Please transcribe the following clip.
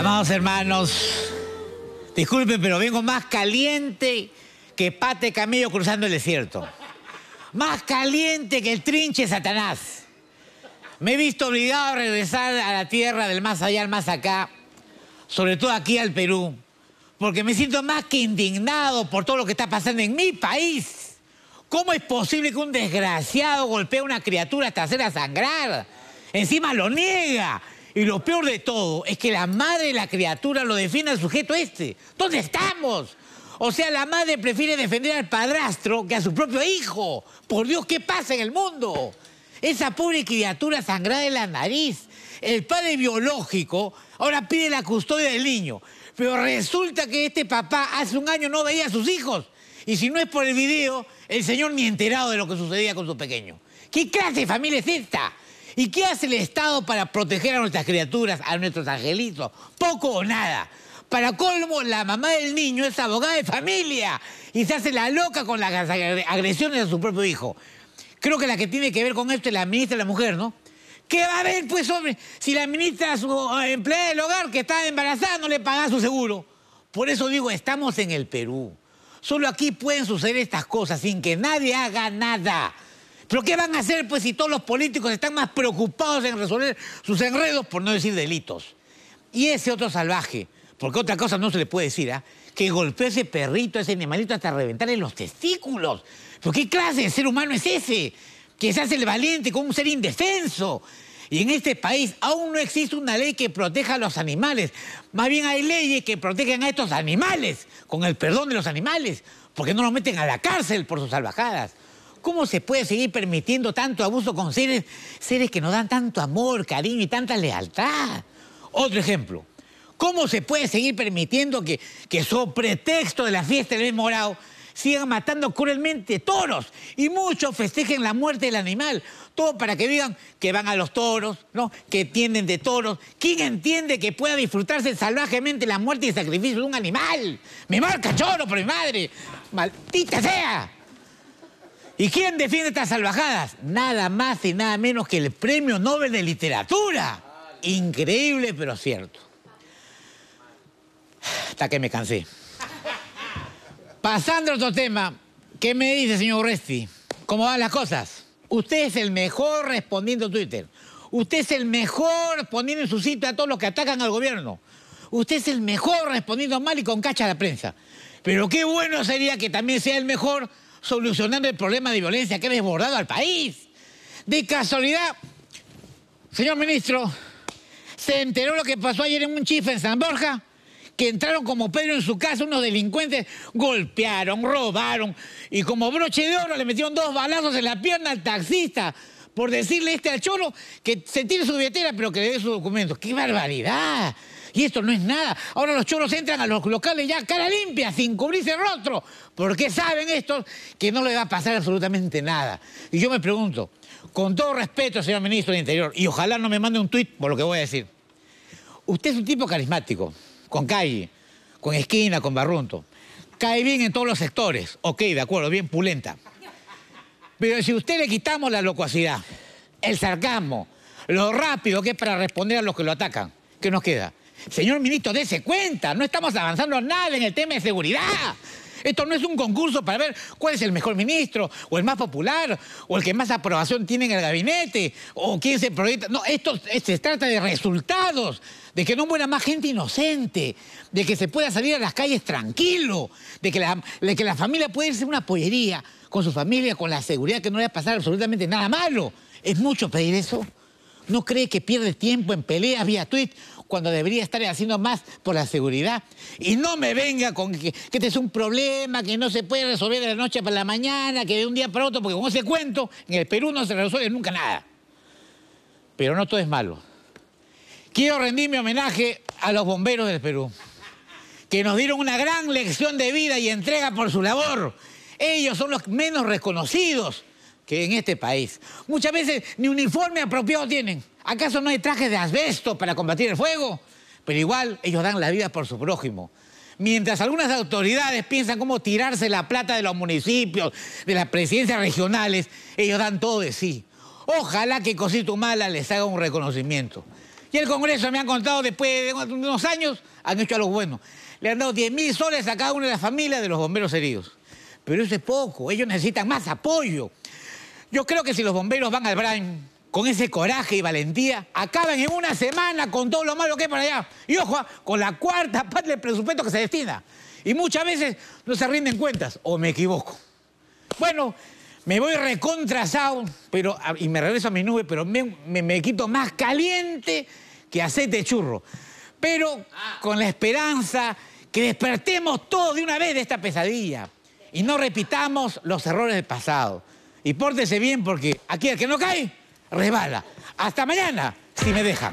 Amados hermanos, disculpen, pero vengo más caliente que pate Camillo cruzando el desierto. Más caliente que el trinche Satanás. Me he visto obligado a regresar a la tierra del más allá al más acá, sobre todo aquí al Perú, porque me siento más que indignado por todo lo que está pasando en mi país. ¿Cómo es posible que un desgraciado golpee a una criatura hasta hacerla sangrar? Encima lo niega y lo peor de todo es que la madre de la criatura lo defiende al sujeto este. ¿Dónde estamos? O sea, la madre prefiere defender al padrastro que a su propio hijo. Por Dios, ¿qué pasa en el mundo? Esa pobre criatura sangrada en la nariz. El padre biológico ahora pide la custodia del niño. Pero resulta que este papá hace un año no veía a sus hijos. Y si no es por el video, el señor ni enterado de lo que sucedía con su pequeño. ¿Qué clase de familia es esta? ¿Y qué hace el Estado para proteger a nuestras criaturas, a nuestros angelitos? Poco o nada. Para colmo, la mamá del niño es abogada de familia y se hace la loca con las agresiones a su propio hijo. Creo que la que tiene que ver con esto es la ministra de la mujer, ¿no? ¿Qué va a ver, pues, hombre, si la ministra, su eh, empleada del hogar que está embarazada, no le paga su seguro? Por eso digo, estamos en el Perú. Solo aquí pueden suceder estas cosas sin que nadie haga nada. Pero ¿qué van a hacer pues si todos los políticos están más preocupados en resolver sus enredos, por no decir delitos? Y ese otro salvaje, porque otra cosa no se le puede decir, ¿ah? Que golpeó ese perrito, ese animalito hasta reventarle los testículos. ¿Pero qué clase de ser humano es ese? Que se hace el valiente como un ser indefenso. Y en este país aún no existe una ley que proteja a los animales. Más bien hay leyes que protegen a estos animales, con el perdón de los animales, porque no los meten a la cárcel por sus salvajadas. ¿Cómo se puede seguir permitiendo tanto abuso con seres, seres que nos dan tanto amor, cariño y tanta lealtad? Otro ejemplo. ¿Cómo se puede seguir permitiendo que, que sobre pretexto de la fiesta del mes morado sigan matando cruelmente toros y muchos festejen la muerte del animal? Todo para que digan que van a los toros, ¿no? que tienden de toros. ¿Quién entiende que pueda disfrutarse salvajemente la muerte y el sacrificio de un animal? Me marca choro por mi madre. ¡Maldita sea! ¿Y quién defiende estas salvajadas? Nada más y nada menos que el Premio Nobel de Literatura. Increíble, pero cierto. Hasta que me cansé. Pasando a otro tema, ¿qué me dice, señor Resti? ¿Cómo van las cosas? Usted es el mejor respondiendo Twitter. Usted es el mejor poniendo en su sitio a todos los que atacan al gobierno. Usted es el mejor respondiendo mal y con cacha a la prensa. Pero qué bueno sería que también sea el mejor ...solucionando el problema de violencia que ha desbordado al país. De casualidad, señor ministro, ¿se enteró lo que pasó ayer en un chifre en San Borja? Que entraron como Pedro en su casa unos delincuentes, golpearon, robaron y como broche de oro le metieron dos balazos en la pierna al taxista por decirle este al choro que se tire su billetera pero que le dé su documento. ¡Qué barbaridad! Y esto no es nada. Ahora los choros entran a los locales ya cara limpia, sin cubrirse el rostro, porque saben estos que no le va a pasar absolutamente nada. Y yo me pregunto, con todo respeto, señor ministro del Interior, y ojalá no me mande un tuit por lo que voy a decir, usted es un tipo carismático, con calle, con esquina, con barrunto. Cae bien en todos los sectores. Ok, de acuerdo, bien pulenta. Pero si usted le quitamos la locuacidad, el sarcasmo, lo rápido que es para responder a los que lo atacan, ¿qué nos queda? Señor ministro, dése cuenta, no estamos avanzando nada en el tema de seguridad. Esto no es un concurso para ver cuál es el mejor ministro, o el más popular, o el que más aprobación tiene en el gabinete, o quién se proyecta. No, esto se trata de resultados, de que no muera más gente inocente, de que se pueda salir a las calles tranquilo, de que la, familia puede irse a una pollería con su familia, con la seguridad que no le va a pasar absolutamente nada malo. ¿Es mucho pedir eso? ¿No cree que pierde tiempo en peleas vía tweet cuando debería estar haciendo más por la seguridad? Y no me venga con que, este es un problema, que no se puede resolver de la noche para la mañana, que de un día para otro, porque como ese cuento, en el Perú no se resuelve nunca nada. Pero no todo es malo. Quiero rendir mi homenaje a los bomberos del Perú, que nos dieron una gran lección de vida y entrega por su labor. Ellos son los menos reconocidos que en este país. Muchas veces ni uniforme apropiado tienen. ¿Acaso no hay trajes de asbesto para combatir el fuego? Pero igual ellos dan la vida por su prójimo. Mientras algunas autoridades piensan cómo tirarse la plata de los municipios, de las presidencias regionales, ellos dan todo de sí. Ojalá que Cosito Mala les haga un reconocimiento. Y el Congreso me han contado después de unos años, han hecho algo bueno. Le han dado 10.000 mil soles a cada una de las familias de los bomberos heridos pero eso es poco, ellos necesitan más apoyo. Yo creo que si los bomberos van al Brain con ese coraje y valentía, acaban en una semana con todo lo malo que hay para allá. Y ojo, con la cuarta parte del presupuesto que se destina. Y muchas veces no se rinden cuentas, o me equivoco. Bueno, me voy recontrasado, pero, ah, y me regreso a mi nube, pero me, me quito más caliente que aceite de churro. Pero con la esperanza que despertemos todos de una vez de esta pesadilla y no repitamos los errores del pasado. Y pórtese bien porque aquí el que no cae, rebala. Hasta mañana, si me deja.